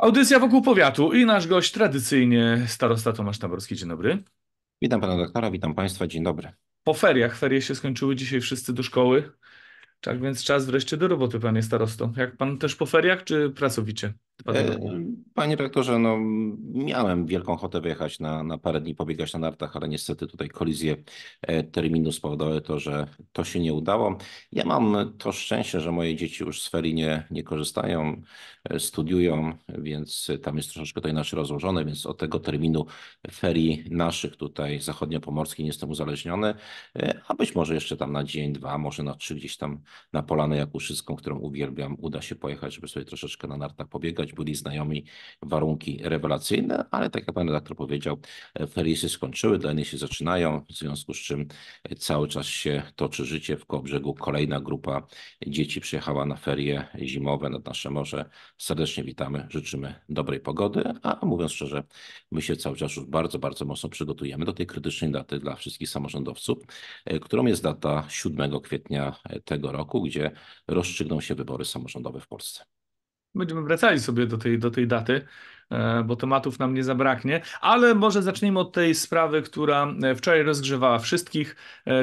Audycja wokół powiatu i nasz gość tradycyjnie starosta Tomasz Taborski. Dzień dobry. Witam pana doktora, witam państwa, dzień dobry. Po feriach, ferie się skończyły dzisiaj wszyscy do szkoły, tak więc czas wreszcie do roboty panie starosto. Jak pan też po feriach, czy pracowicie? E, panie rektorze, no, miałem wielką ochotę wyjechać na, na parę dni, pobiegać na nartach, ale niestety tutaj kolizje e, terminu spowodowały to, że to się nie udało. Ja mam to szczęście, że moje dzieci już z ferii nie, nie korzystają, e, studiują, więc tam jest troszeczkę to inaczej rozłożone, więc od tego terminu ferii naszych tutaj zachodniopomorskich nie jestem uzależniony, a być może jeszcze tam na dzień, dwa, może na trzy gdzieś tam na Polanę Jakuszyską, którą uwielbiam, uda się pojechać, żeby sobie troszeczkę na nartach pobiegać byli znajomi warunki rewelacyjne, ale tak jak pan redaktor powiedział, ferie się skończyły, dla niej się zaczynają, w związku z czym cały czas się toczy życie w Kołobrzegu. Kolejna grupa dzieci przyjechała na ferie zimowe nad nasze morze. Serdecznie witamy, życzymy dobrej pogody, a mówiąc szczerze, my się cały czas już bardzo, bardzo mocno przygotujemy do tej krytycznej daty dla wszystkich samorządowców, e, którą jest data 7 kwietnia tego roku, gdzie rozstrzygną się wybory samorządowe w Polsce. Będziemy wracali sobie do tej, do tej daty, e, bo tematów nam nie zabraknie. Ale może zacznijmy od tej sprawy, która e, wczoraj rozgrzewała wszystkich.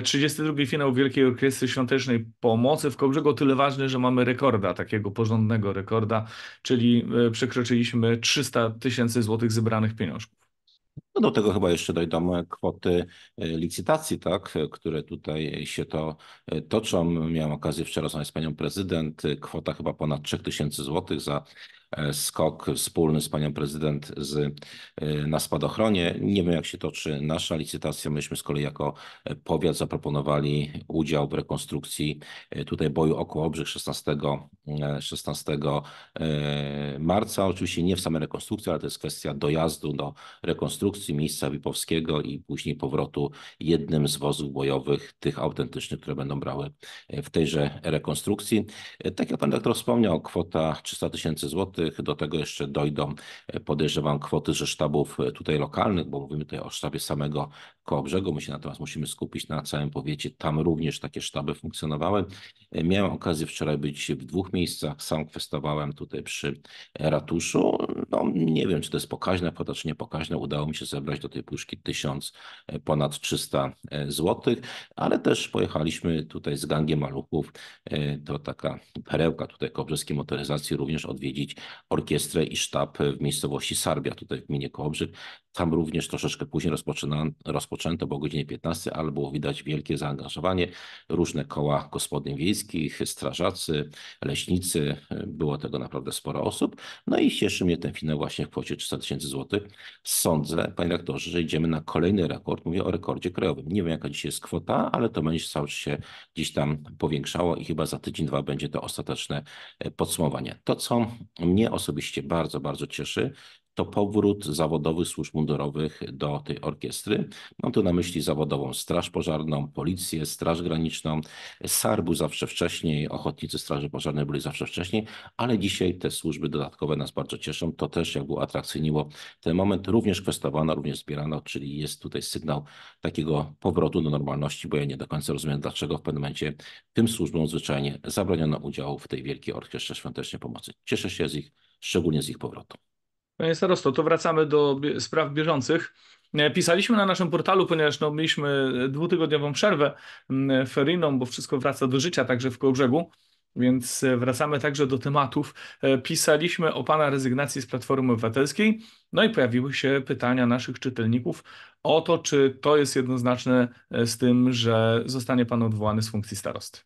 32. E, finał Wielkiej Orkiestry Świątecznej Pomocy w Kołbrzegu. O tyle ważny, że mamy rekorda, takiego porządnego rekorda, czyli przekroczyliśmy 300 tysięcy złotych zebranych pieniążków. No do tego chyba jeszcze dojdą e, kwoty e, licytacji, tak, e, które tutaj się to toczą. Miałem okazję wczoraj rozmawiać z panią prezydent. Kwota chyba ponad 3000 zł za skok wspólny z panią prezydent z, na spadochronie. Nie wiem, jak się toczy nasza licytacja. Myśmy z kolei jako powiat zaproponowali udział w rekonstrukcji tutaj boju około Obrzych 16, 16 marca. Oczywiście nie w samej rekonstrukcji, ale to jest kwestia dojazdu do rekonstrukcji rewolucji miejsca Wipowskiego i później powrotu jednym z wozów bojowych, tych autentycznych, które będą brały e, w tejże rekonstrukcji. E, tak jak pan doktor wspomniał, kwota 300 tysięcy złotych, do tego jeszcze dojdą e, podejrzewam kwoty ze sztabów tutaj lokalnych, bo mówimy tutaj o sztabie samego koło brzegu. My się natomiast musimy skupić na całym powiecie. Tam również takie sztaby funkcjonowały. E, miałem okazję wczoraj być w dwóch miejscach. Sam kwestowałem tutaj przy ratuszu. No, nie wiem, czy to jest pokaźne kwota, czy niepokaźne. Udało mi się zebrać do tej puszki tysiąc e, ponad 300 e, złotych, ale też pojechaliśmy tutaj z gangiem maluchów. To taka perełka tutaj kołobrzeskiej motoryzacji również odwiedzić orkiestrę i sztab w miejscowości Sarbia, tutaj w gminie Kołobrzyk. Tam również troszeczkę później rozpoczęto, bo o godzinie 15, ale było widać wielkie zaangażowanie. Różne koła gospodyń wiejskich, strażacy, leśnicy, było tego naprawdę sporo osób. No i cieszy mnie ten finał właśnie w kwocie 300 tysięcy złotych. Sądzę, panie rektorze, że idziemy na kolejny rekord. Mówię o rekordzie krajowym. Nie wiem, jaka dzisiaj jest kwota, ale to będzie cały się gdzieś tam powiększało i chyba za tydzień, dwa będzie to ostateczne e, podsumowanie. To, co mnie osobiście bardzo, bardzo cieszy, to powrót zawodowych służb mundurowych do tej orkiestry. Mam tu na myśli zawodową Straż Pożarną, Policję, Straż Graniczną. SAR był zawsze wcześniej, ochotnicy Straży Pożarnej byli zawsze wcześniej, ale dzisiaj te służby dodatkowe nas bardzo cieszą. To też jakby atrakcyjniło ten moment, również kwestowano, również zbierano, czyli jest tutaj sygnał takiego powrotu do normalności, bo ja nie do końca rozumiem, dlaczego w pewnym momencie tym służbom zwyczajnie zabroniono udziału w tej wielkiej orkiestrze świątecznej pomocy. Cieszę się z ich, szczególnie z ich powrotu. Panie starosto, to wracamy do spraw bieżących. E, pisaliśmy na naszym portalu, ponieważ no, mieliśmy dwutygodniową przerwę feryjną, bo wszystko wraca do życia także w Kołobrzegu, więc e, wracamy także do tematów. E, pisaliśmy o Pana rezygnacji z Platformy Obywatelskiej, no i pojawiły się pytania naszych czytelników o to, czy to jest jednoznaczne z tym, że zostanie Pan odwołany z funkcji starosty.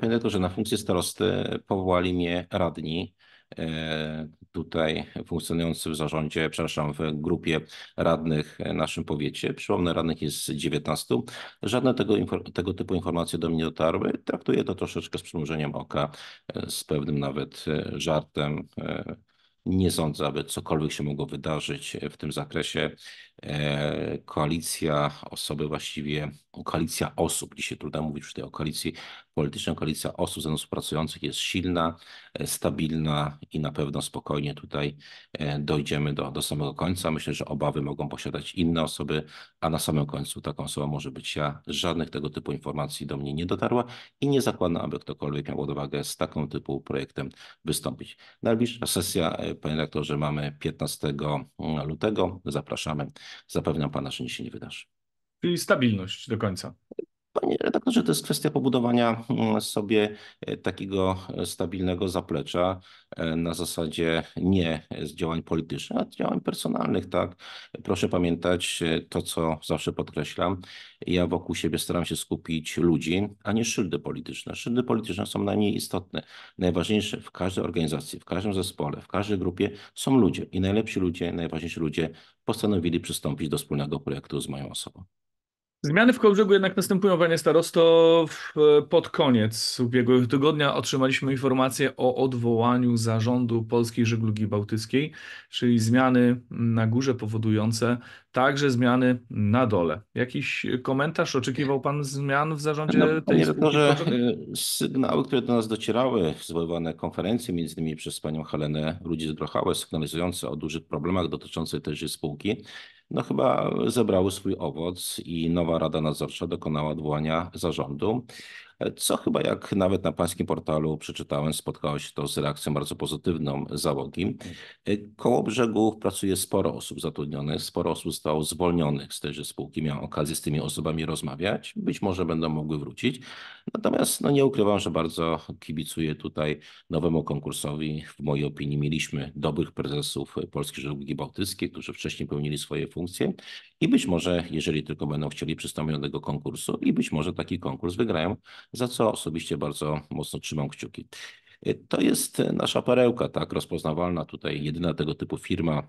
Panie że na funkcję starosty powołali mnie radni E, tutaj funkcjonujący w zarządzie, przepraszam, w grupie radnych w naszym powiecie. Przypomnę, radnych jest 19. Żadne tego, tego typu informacje do mnie dotarły. Traktuję to troszeczkę z przymrużeniem oka, e, z pewnym nawet e, żartem. Nie sądzę, aby cokolwiek się mogło wydarzyć w tym zakresie. E, koalicja osoby właściwie, koalicja osób, dzisiaj trudno mówić przy tej koalicji politycznej, koalicja osób ze mną współpracujących jest silna, e, stabilna i na pewno spokojnie tutaj e, dojdziemy do, do samego końca. Myślę, że obawy mogą posiadać inne osoby, a na samym końcu taką osobą może być ja. Żadnych tego typu informacji do mnie nie dotarła i nie zakładam, aby ktokolwiek miał odwagę z taką typu projektem wystąpić. Najbliższa sesja, panie redaktorze, mamy 15 mm, lutego. Zapraszamy zapewniam pana, że nic się nie wydarzy. Czyli stabilność do końca. Panie no redaktorze, to jest kwestia pobudowania mm, sobie e, takiego e, stabilnego zaplecza e, na zasadzie nie z działań politycznych, a działań personalnych, tak. Proszę pamiętać to, co zawsze podkreślam. Ja wokół siebie staram się skupić ludzi, a nie szyldy polityczne. Szyldy polityczne są najmniej istotne. Najważniejsze w każdej organizacji, w każdym zespole, w każdej grupie są ludzie i najlepsi ludzie, najważniejsi ludzie postanowili przystąpić do wspólnego projektu z moją osobą. Zmiany w Kołbrzegu jednak następują, panie starosto. Pod koniec ubiegłego tygodnia otrzymaliśmy informację o odwołaniu zarządu Polskiej Żeglugi Bałtyckiej, czyli zmiany na górze powodujące, Także zmiany na dole. Jakiś komentarz? Oczekiwał Pan zmian w zarządzie no, tej spółki? że sygnały, które do nas docierały, zwoływane konferencje, między innymi przez Panią Helenę ludzi zdrochałe sygnalizujące o dużych problemach dotyczących tejże spółki, no chyba zebrały swój owoc i nowa Rada Nadzorcza dokonała odwołania zarządu co chyba jak nawet na pańskim portalu przeczytałem, spotkało się to z reakcją bardzo pozytywną załogi. E, koło brzegów pracuje sporo osób zatrudnionych, sporo osób zostało zwolnionych z tejże spółki, miałem okazję z tymi osobami rozmawiać, być może będą mogły wrócić. Natomiast no, nie ukrywam, że bardzo kibicuję tutaj nowemu konkursowi. W mojej opinii mieliśmy dobrych prezesów Polskiej Żeglugi Bałtyckiej, którzy wcześniej pełnili swoje funkcje i być może, jeżeli tylko będą chcieli, przystąpią do tego konkursu i być może taki konkurs wygrają, za co osobiście bardzo mocno trzymam kciuki. Y, to jest y, nasza perełka, tak, rozpoznawalna tutaj, jedyna tego typu firma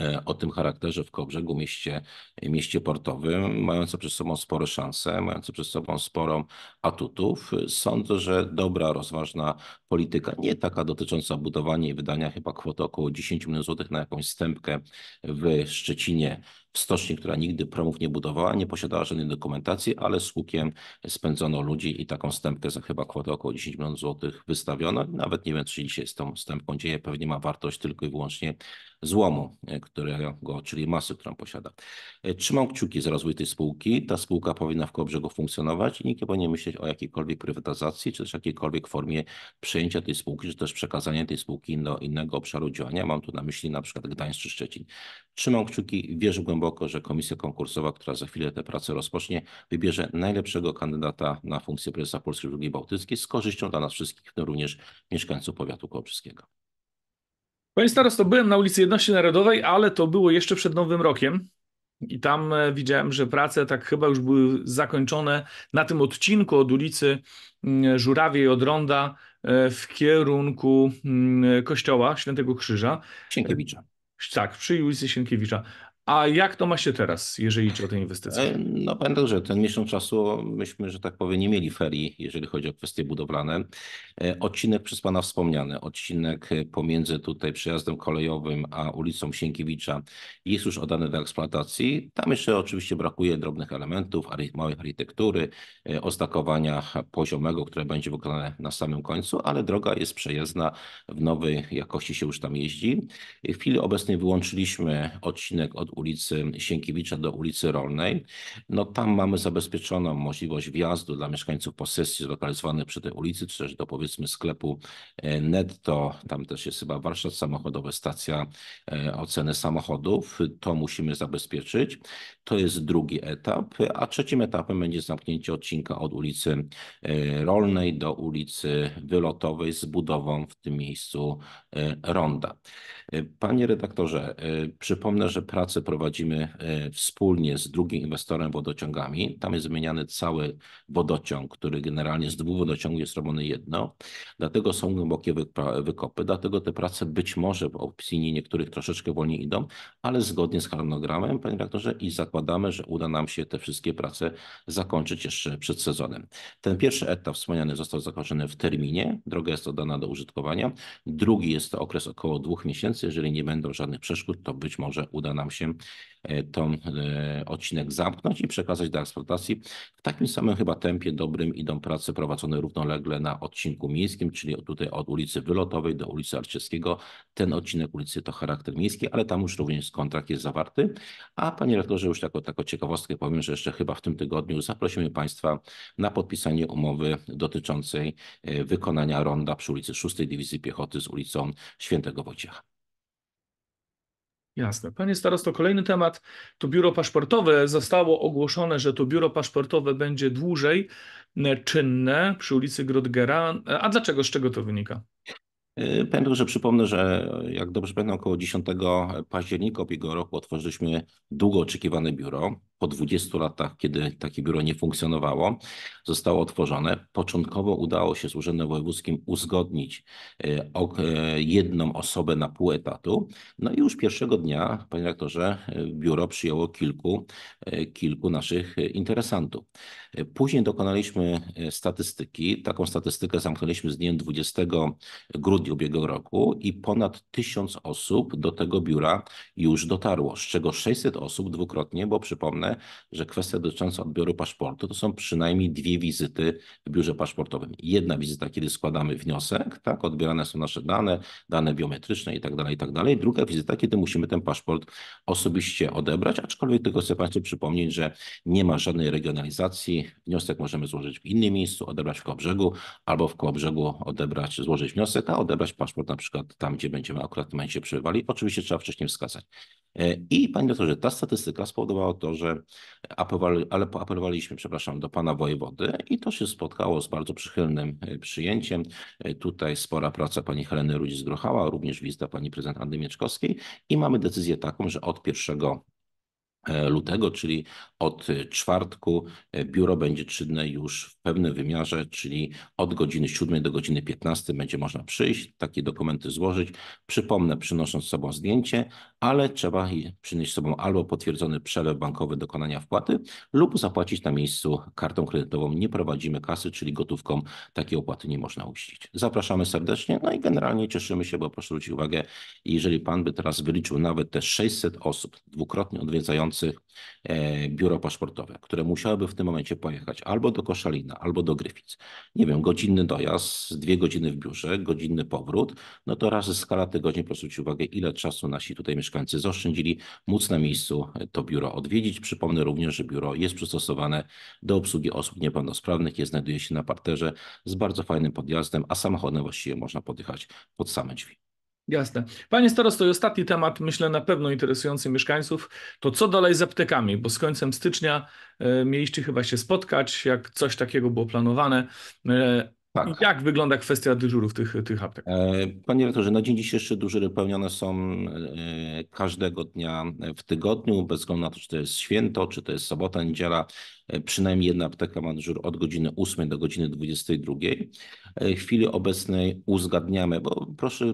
y, o tym charakterze w Kobrzegu, mieście, mieście portowym, mające przed sobą spore szanse, mające przed sobą sporo atutów. Sądzę, że dobra, rozważna polityka, nie taka dotycząca budowania i wydania chyba kwoty około 10 milionów złotych na jakąś stępkę w Szczecinie, stoczni, która nigdy promów nie budowała, nie posiadała żadnej dokumentacji, ale z hukiem spędzono ludzi i taką stępkę za chyba kwotę około 10 milionów złotych wystawiono. Nawet nie wiem, czy się dzisiaj z tą stępką dzieje. Pewnie ma wartość tylko i wyłącznie złomu, e, którego, czyli masy, którą posiada. E, trzymam kciuki za rozwój tej spółki. Ta spółka powinna w Kołobrzegu funkcjonować i nikt nie powinien myśleć o jakiejkolwiek prywatyzacji, czy też jakiejkolwiek formie przejęcia tej spółki, czy też przekazania tej spółki do innego obszaru działania. Mam tu na myśli na przykład Gdańsk czy Szczecin. Trzymam kciuki, wierzę głęboko głęboko, że komisja konkursowa, która za chwilę tę pracę rozpocznie, wybierze najlepszego kandydata na funkcję prezesa Polskiej Żeglugi Bałtyckiej z korzyścią dla nas wszystkich, w tym również mieszkańców powiatu kołobrzyskiego. Panie starosto, byłem na ulicy Jedności Narodowej, ale to było jeszcze przed Nowym Rokiem. I tam e, widziałem, że prace tak chyba już były zakończone na tym odcinku od ulicy mm, Żurawiej od Ronda e, w kierunku mm, kościoła Świętego Krzyża. Sienkiewicza. E, tak, przy ulicy Sienkiewicza. A jak to ma się teraz, jeżeli idzie o te inwestycje? E, no będę tak, że ten miesiąc czasu myśmy, że tak powiem, nie mieli ferii, jeżeli chodzi o kwestie budowlane. E, odcinek przez pana wspomniany, odcinek pomiędzy tutaj przejazdem kolejowym a ulicą Sienkiewicza jest już oddany do eksploatacji. Tam jeszcze oczywiście brakuje drobnych elementów, małej architektury, e, oznakowania poziomego, które będzie wykonane na samym końcu, ale droga jest przejezdna, w nowej jakości się już tam jeździ. W chwili obecnej wyłączyliśmy odcinek od ulicy Sienkiewicza do ulicy Rolnej. No tam mamy zabezpieczoną możliwość wjazdu dla mieszkańców posesji zlokalizowanej przy tej ulicy, czy też do powiedzmy sklepu e, netto. Tam też jest chyba warsztat samochodowy, stacja e, oceny samochodów. To musimy zabezpieczyć. To jest drugi etap, a trzecim etapem będzie zamknięcie odcinka od ulicy e, Rolnej do ulicy Wylotowej z budową w tym miejscu ronda. Panie redaktorze, przypomnę, że prace prowadzimy e, wspólnie z drugim inwestorem wodociągami. Tam jest zmieniany cały wodociąg, który generalnie z dwóch wodociągów jest robiony jedno. Dlatego są głębokie wykopy, dlatego te prace być może w opinii niektórych troszeczkę wolniej idą, ale zgodnie z harmonogramem, panie rektorze, i zakładamy, że uda nam się te wszystkie prace zakończyć jeszcze przed sezonem. Ten pierwszy etap wspomniany został zakończony w terminie, droga jest oddana do użytkowania. Drugi jest to okres około dwóch miesięcy, jeżeli nie będą żadnych przeszkód, to być może uda nam się E, tą e, odcinek zamknąć i przekazać do eksploatacji w takim samym chyba tempie dobrym idą prace prowadzone równolegle na odcinku miejskim, czyli tutaj od ulicy Wylotowej do ulicy Arciewskiego. Ten odcinek ulicy to charakter miejski, ale tam już również kontrakt jest zawarty. A panie rektorze, już taką, taką ciekawostkę powiem, że jeszcze chyba w tym tygodniu zaprosimy Państwa na podpisanie umowy dotyczącej e, wykonania ronda przy ulicy 6 Dywizji Piechoty z ulicą Świętego Wojciecha. Jasne. Panie starosto, kolejny temat to biuro paszportowe. Zostało ogłoszone, że to biuro paszportowe będzie dłużej e, czynne przy ulicy Grodgera. E, a dlaczego, z czego to wynika? E, panie że przypomnę, że jak dobrze pamiętam, około 10 października ubiegłego roku otworzyliśmy długo oczekiwane biuro po 20 latach, kiedy takie biuro nie funkcjonowało, zostało otworzone. Początkowo udało się z Urzędem Wojewódzkim uzgodnić e, e, jedną osobę na pół etatu. No i już pierwszego dnia, panie rektorze, biuro przyjęło kilku, e, kilku naszych interesantów. Później dokonaliśmy statystyki. Taką statystykę zamknęliśmy z dniem 20 grudnia ubiegłego roku i ponad 1000 osób do tego biura już dotarło, z czego 600 osób dwukrotnie, bo przypomnę, że kwestia dotycząca odbioru paszportu to są przynajmniej dwie wizyty w biurze paszportowym. Jedna wizyta, kiedy składamy wniosek, tak, odbierane są nasze dane, dane biometryczne i tak dalej, i tak dalej. Druga wizyta, kiedy musimy ten paszport osobiście odebrać, aczkolwiek tylko chcę Państwu przypomnieć, że nie ma żadnej regionalizacji. Wniosek możemy złożyć w innym miejscu, odebrać w Kołobrzegu albo w Kołobrzegu odebrać, złożyć wniosek, a odebrać paszport na przykład tam, gdzie będziemy akurat w tym momencie przebywali. Oczywiście trzeba wcześniej wskazać. E, I panie doktorze, ta statystyka spowodowała to, że apelowali, ale apelowaliśmy, przepraszam, do pana wojewody i to się spotkało z bardzo przychylnym e, przyjęciem. E, tutaj spora praca pani Heleny Rudzi-Zgrochała, również wizyta pani prezydent Andy Mieczkowskiej i mamy decyzję taką, że od 1 E, lutego, czyli od e, czwartku e, biuro będzie czynne już w pewnym wymiarze, czyli od godziny 7 do godziny 15 będzie można przyjść, takie dokumenty złożyć. Przypomnę, przynosząc z sobą zdjęcie, ale trzeba przynieść z sobą albo potwierdzony przelew bankowy dokonania wpłaty lub zapłacić na miejscu kartą kredytową. Nie prowadzimy kasy, czyli gotówką takiej opłaty nie można uścić. Zapraszamy serdecznie, no i generalnie cieszymy się, bo proszę zwrócić uwagę, jeżeli Pan by teraz wyliczył nawet te 600 osób dwukrotnie odwiedzających E, biuro paszportowe, które musiałyby w tym momencie pojechać albo do Koszalina, albo do Gryfic. Nie wiem, godzinny dojazd, dwie godziny w biurze, godzinny powrót, no to razy skala tygodni, proszę zwrócić uwagę, ile czasu nasi tutaj mieszkańcy zaoszczędzili, móc na miejscu to biuro odwiedzić. Przypomnę również, że biuro jest przystosowane do obsługi osób niepełnosprawnych, jest znajduje się na parterze z bardzo fajnym podjazdem, a samochodem właściwie można podjechać pod same drzwi. Jasne. Panie starosto, i ostatni temat, myślę na pewno interesujący mieszkańców, to co dalej z aptekami, bo z końcem stycznia e, mieliście chyba się spotkać, jak coś takiego było planowane. E, tak. Jak wygląda kwestia dyżurów tych, tych aptek? E, panie rektorze, na dzień dzisiejszy dyżury pełnione są każdego dnia w tygodniu, bez względu na to, czy to jest święto, czy to jest sobota, niedziela. E, przynajmniej jedna apteka ma dyżur od godziny 8 do godziny 22. E, w chwili obecnej uzgadniamy, bo proszę,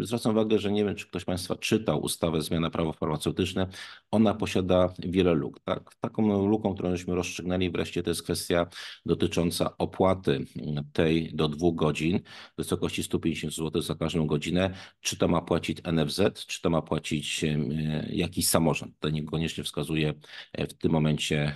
e, zwracam uwagę, że nie wiem, czy ktoś z Państwa czytał ustawę Zmiana Prawo Farmaceutyczne. Ona posiada wiele luk. Tak? Taką luką, którą żeśmy rozstrzygnęli wreszcie, to jest kwestia dotycząca opłaty mm, tej do dwóch godzin w wysokości 150 zł za każdą godzinę. Czy to ma płacić NFZ, czy to ma płacić jakiś samorząd? To niekoniecznie wskazuje w tym momencie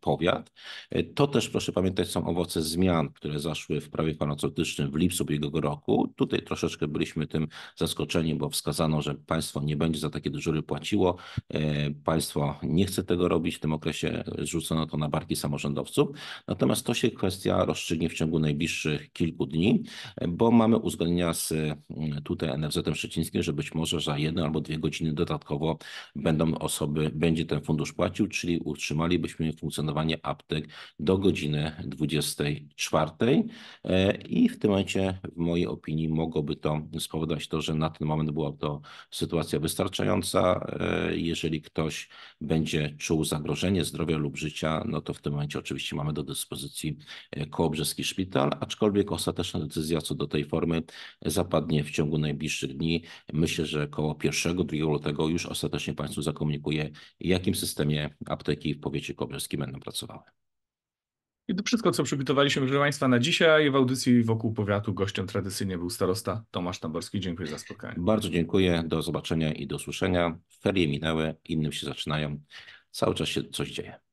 powiat. E, to też proszę pamiętać są owoce zmian, które zaszły w prawie farmaceutycznym w lipcu ubiegłego roku. Tutaj troszeczkę byliśmy tym zaskoczeni, bo wskazano, że państwo nie będzie za takie dyżury płaciło. E, państwo nie chce tego robić. W tym okresie zrzucono to na barki samorządowców. Natomiast to się kwestia rozstrzygnie w ciągu najbliższych kilku dni, e, bo mamy uzgodnienia z mm, tutaj NFZ Szczecińskim, że być może za jedną albo dwie godziny dodatkowo będą osoby, będzie ten fundusz płacił, czyli utrzymalibyśmy funkcjonowanie funkcjonowanie aptek do godziny 24. E, I w tym momencie, w mojej opinii, mogłoby to spowodować to, że na ten moment była to sytuacja wystarczająca. E, jeżeli ktoś będzie czuł zagrożenie zdrowia lub życia, no to w tym momencie oczywiście mamy do dyspozycji e, Kołobrzeski Szpital, aczkolwiek ostateczna decyzja co do tej formy zapadnie w ciągu najbliższych dni. Myślę, że koło 1-2 lutego już ostatecznie Państwu zakomunikuję, jakim systemie apteki w powiecie kołobrzeskim będą będą pracowały. I to wszystko, co przygotowaliśmy, proszę Państwa, na dzisiaj. W audycji wokół powiatu gościem tradycyjnie był starosta Tomasz Tamborski. Dziękuję za spotkanie. Bardzo dziękuję. Do zobaczenia i do usłyszenia. Ferie minęły, innym się zaczynają. Cały czas się coś dzieje.